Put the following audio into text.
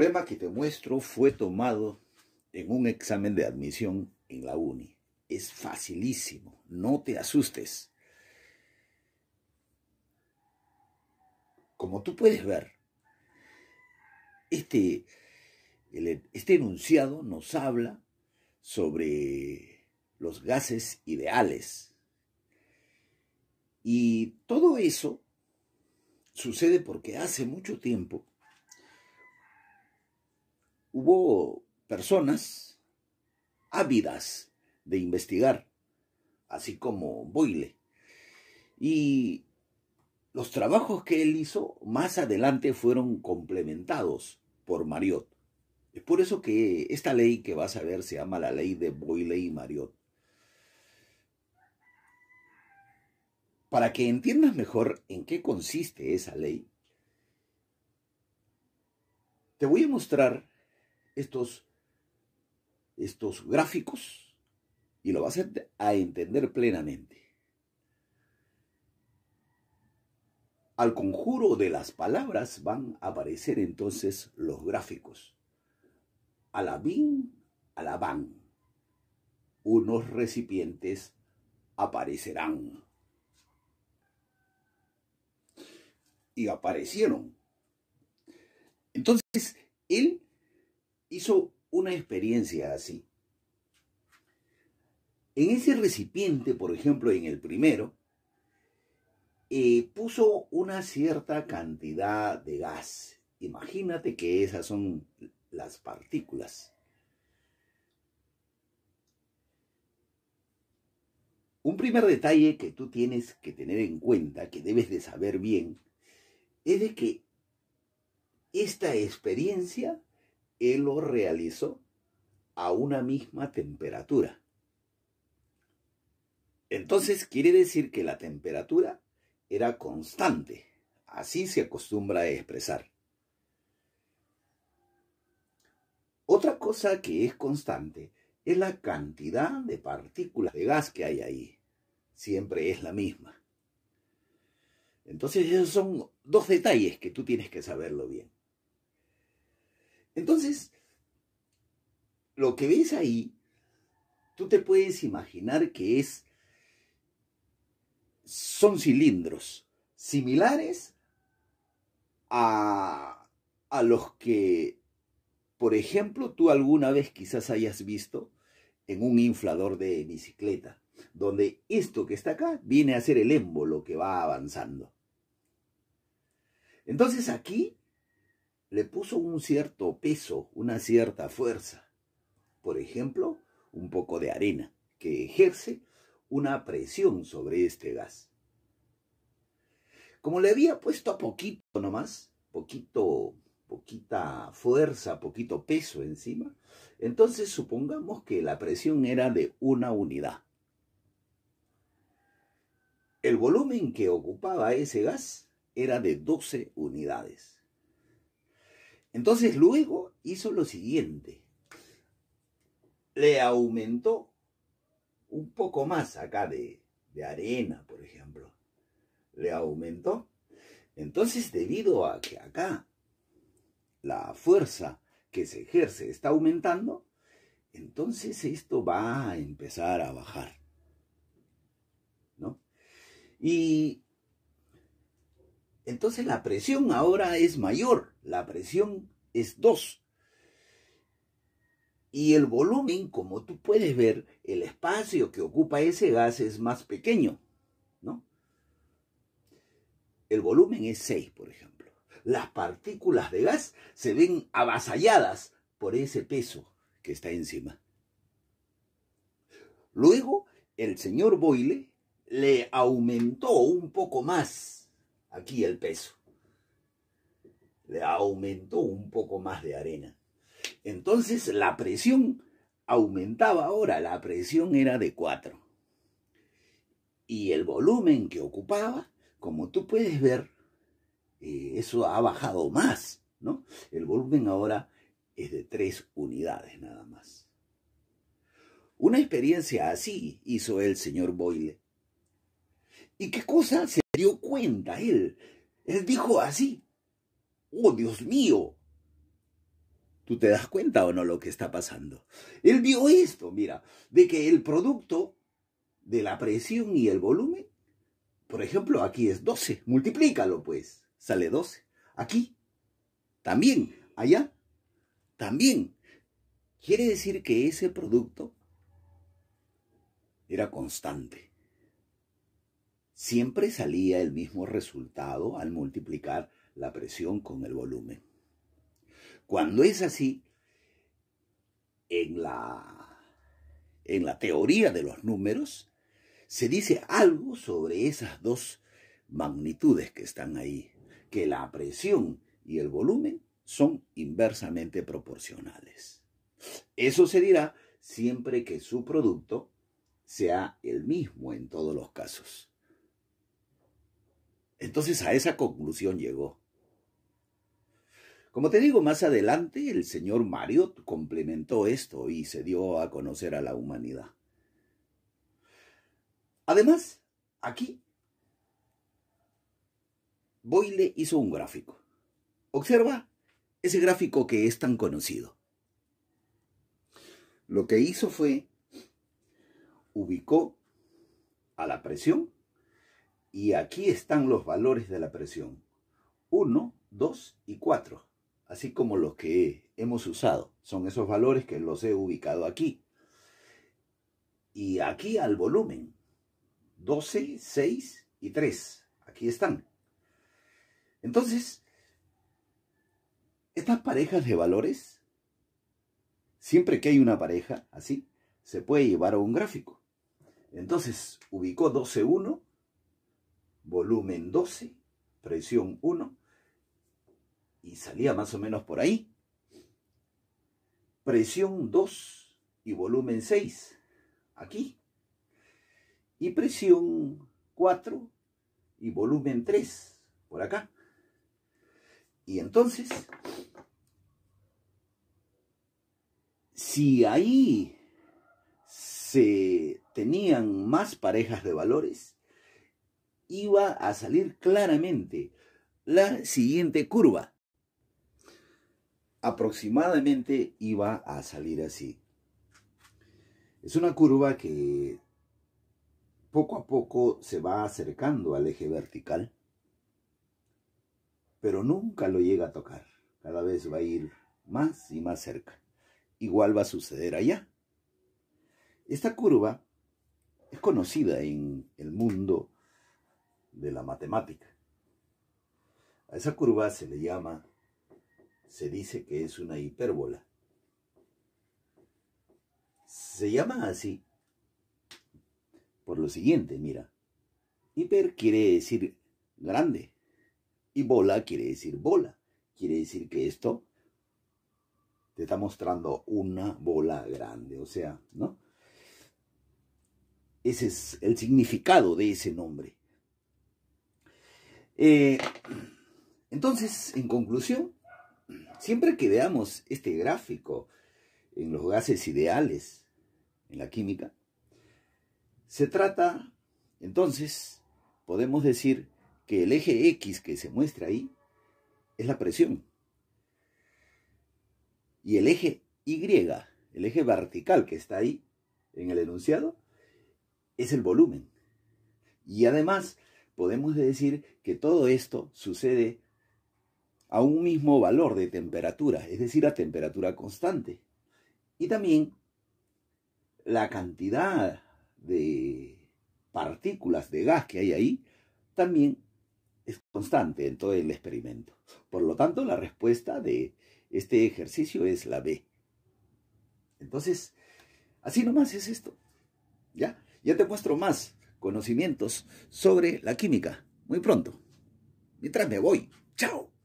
El problema que te muestro fue tomado en un examen de admisión en la uni. Es facilísimo, no te asustes. Como tú puedes ver, este, este enunciado nos habla sobre los gases ideales. Y todo eso sucede porque hace mucho tiempo hubo personas ávidas de investigar, así como Boyle. Y los trabajos que él hizo más adelante fueron complementados por Mariot. Es por eso que esta ley que vas a ver se llama la ley de Boyle y Mariot. Para que entiendas mejor en qué consiste esa ley, te voy a mostrar estos, estos gráficos y lo vas a entender plenamente. Al conjuro de las palabras van a aparecer entonces los gráficos. Alabín, alabán. Unos recipientes aparecerán. Y aparecieron. Entonces, él hizo una experiencia así. En ese recipiente, por ejemplo, en el primero, eh, puso una cierta cantidad de gas. Imagínate que esas son las partículas. Un primer detalle que tú tienes que tener en cuenta, que debes de saber bien, es de que esta experiencia él lo realizó a una misma temperatura. Entonces quiere decir que la temperatura era constante. Así se acostumbra a expresar. Otra cosa que es constante es la cantidad de partículas de gas que hay ahí. Siempre es la misma. Entonces esos son dos detalles que tú tienes que saberlo bien. Entonces, lo que ves ahí, tú te puedes imaginar que es, son cilindros similares a, a los que, por ejemplo, tú alguna vez quizás hayas visto en un inflador de bicicleta, donde esto que está acá viene a ser el émbolo que va avanzando. Entonces aquí le puso un cierto peso, una cierta fuerza. Por ejemplo, un poco de arena, que ejerce una presión sobre este gas. Como le había puesto a poquito nomás, poquito, poquita fuerza, poquito peso encima, entonces supongamos que la presión era de una unidad. El volumen que ocupaba ese gas era de 12 unidades. Entonces luego hizo lo siguiente. Le aumentó un poco más acá de, arena, por ejemplo. Le aumentó. Entonces, debido a que acá la fuerza que se ejerce está aumentando, entonces esto va a empezar a bajar. ¿No? Y entonces la presión ahora es mayor, la presión es 2. Y el volumen, como tú puedes ver, el espacio que ocupa ese gas es más pequeño, ¿no? El volumen es 6, por ejemplo. Las partículas de gas se ven avasalladas por ese peso que está encima. Luego, el señor Boyle le aumentó un poco más aquí el peso. Le aumentó un poco más de arena. Entonces la presión aumentaba ahora, la presión era de 4. Y el volumen que ocupaba, como tú puedes ver, eh, eso ha bajado más, ¿no? El volumen ahora es de 3 unidades nada más. Una experiencia así hizo el señor Boyle ¿Y qué cosa se dio cuenta él? Él dijo así, oh Dios mío, ¿tú te das cuenta o no lo que está pasando? Él vio esto, mira, de que el producto de la presión y el volumen, por ejemplo, aquí es 12, multiplícalo pues, sale 12. Aquí, también, allá, también. Quiere decir que ese producto era constante siempre salía el mismo resultado al multiplicar la presión con el volumen. Cuando es así, en la, en la teoría de los números, se dice algo sobre esas dos magnitudes que están ahí, que la presión y el volumen son inversamente proporcionales. Eso se dirá siempre que su producto sea el mismo en todos los casos. Entonces a esa conclusión llegó. Como te digo, más adelante el señor Mariot complementó esto y se dio a conocer a la humanidad. Además, aquí, Boyle hizo un gráfico. Observa ese gráfico que es tan conocido. Lo que hizo fue, ubicó a la presión y aquí están los valores de la presión. 1, 2 y 4. Así como los que hemos usado. Son esos valores que los he ubicado aquí. Y aquí al volumen. 12, 6 y 3. Aquí están. Entonces, estas parejas de valores, siempre que hay una pareja así, se puede llevar a un gráfico. Entonces, ubicó 12, 1 volumen 12, presión 1, y salía más o menos por ahí. Presión 2 y volumen 6, aquí. Y presión 4 y volumen 3, por acá. Y entonces, si ahí se tenían más parejas de valores, iba a salir claramente la siguiente curva. Aproximadamente iba a salir así. Es una curva que poco a poco se va acercando al eje vertical, pero nunca lo llega a tocar. Cada vez va a ir más y más cerca. Igual va a suceder allá. Esta curva es conocida en el mundo de la matemática. A esa curva se le llama, se dice que es una hipérbola. Se llama así por lo siguiente, mira. Hiper quiere decir grande y bola quiere decir bola. Quiere decir que esto te está mostrando una bola grande, o sea, ¿no? Ese es el significado de ese nombre. Eh, entonces, en conclusión, siempre que veamos este gráfico en los gases ideales en la química, se trata, entonces, podemos decir que el eje X que se muestra ahí es la presión. Y el eje Y, el eje vertical que está ahí en el enunciado, es el volumen. Y además, podemos decir que todo esto sucede a un mismo valor de temperatura, es decir, a temperatura constante. Y también la cantidad de partículas de gas que hay ahí también es constante en todo el experimento. Por lo tanto, la respuesta de este ejercicio es la B. Entonces, así nomás es esto. ¿Ya? Ya te muestro más conocimientos sobre la química muy pronto. Mientras me voy. Chao.